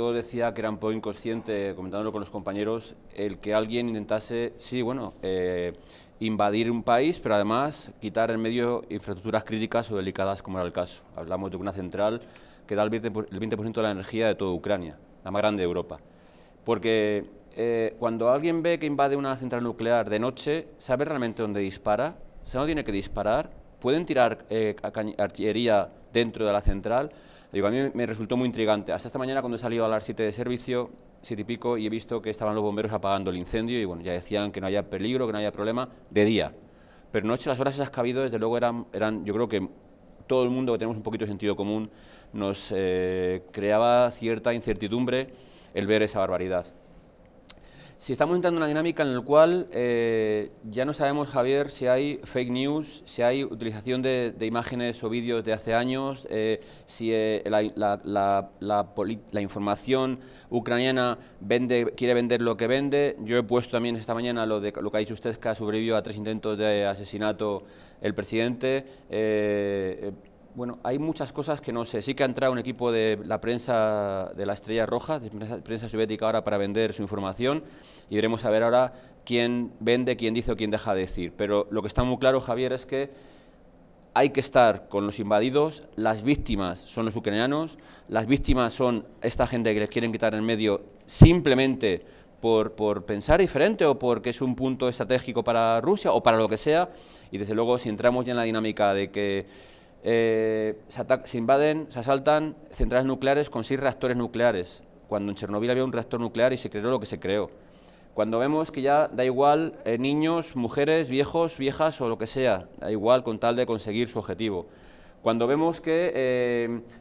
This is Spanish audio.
Yo decía que era un poco inconsciente, comentándolo con los compañeros, el que alguien intentase, sí, bueno, eh, invadir un país, pero además quitar en medio infraestructuras críticas o delicadas, como era el caso. Hablamos de una central que da el 20%, de la energía de toda Ucrania, la más grande de Europa. Porque eh, cuando alguien ve que invade una central nuclear de noche, sabe realmente dónde dispara, se no tiene que disparar, pueden tirar eh, artillería dentro de la central, a mí me resultó muy intrigante. Hasta esta mañana cuando he salido a las 7 de servicio, siete y pico, y he visto que estaban los bomberos apagando el incendio y bueno, ya decían que no haya peligro, que no haya problema, de día. Pero noche las horas esas que ha habido, desde luego, eran, eran yo creo que todo el mundo que tenemos un poquito de sentido común, nos eh, creaba cierta incertidumbre el ver esa barbaridad. Si estamos entrando en una dinámica en la cual eh, ya no sabemos, Javier, si hay fake news, si hay utilización de, imágenes o vídeos de hace años, eh, si eh, la, información ucraniana vende, quiere vender lo que vende. Yo he puesto también esta mañana lo, de, lo que ha dicho usted, que ha sobrevivido a tres intentos de asesinato el presidente bueno, hay muchas cosas que no sé. Sí que ha entrado un equipo de la prensa de la Estrella Roja, de prensa, prensa soviética, ahora para vender su información y veremos a ver ahora quién vende, quién dice o quién deja de decir. Pero lo que está muy claro, Javier, es que hay que estar con los invadidos, las víctimas son los ucranianos, las víctimas son esta gente que les quieren quitar en medio simplemente por, por, pensar diferente o porque es un punto estratégico para Rusia o para lo que sea. Y desde luego, si entramos ya en la dinámica de que eh, se, invaden, se asaltan centrales nucleares con seis reactores nucleares, cuando en Chernóbil había un reactor nuclear y se creó lo que se creó. Cuando vemos que ya da igual eh, niños, mujeres, viejos, viejas o lo que sea, da igual con tal de conseguir su objetivo. Cuando vemos que eh,